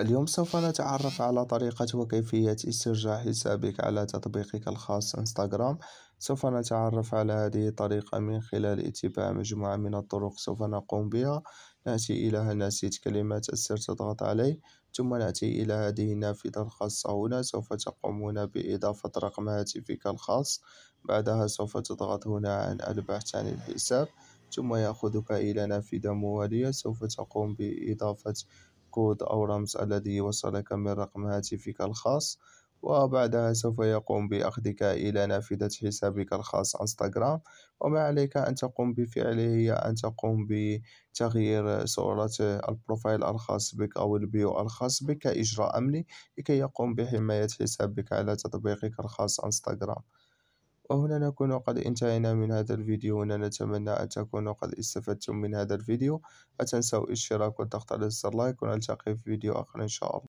اليوم سوف نتعرف على طريقة وكيفية استرجاع حسابك على تطبيقك الخاص انستغرام سوف نتعرف على هذه الطريقة من خلال اتباع مجموعة من الطرق سوف نقوم بها نأتي إلى هل نسيت كلمة السر تضغط عليه ثم نأتي إلى هذه النافذة الخاصة هنا سوف تقومون بإضافة رقم هاتفك الخاص بعدها سوف تضغط هنا عن البحث عن الحساب ثم يأخذك إلى نافذة موالية سوف تقوم بإضافة كود أو رمز الذي وصلك من رقم هاتفك الخاص وبعدها سوف يقوم بأخذك إلى نافذة حسابك الخاص انستغرام وما عليك أن تقوم بفعله هي أن تقوم بتغيير صورة البروفايل الخاص بك أو البيو الخاص بك كإجراء أمني لكي يقوم بحماية حسابك على تطبيقك الخاص انستغرام وهنا نكون قد انتهينا من هذا الفيديو هنا نتمنى أن تكونوا قد استفدتم من هذا الفيديو لا تنسوا الاشتراك والضغط على زر لايك ونلتقي في فيديو آخر إن شاء الله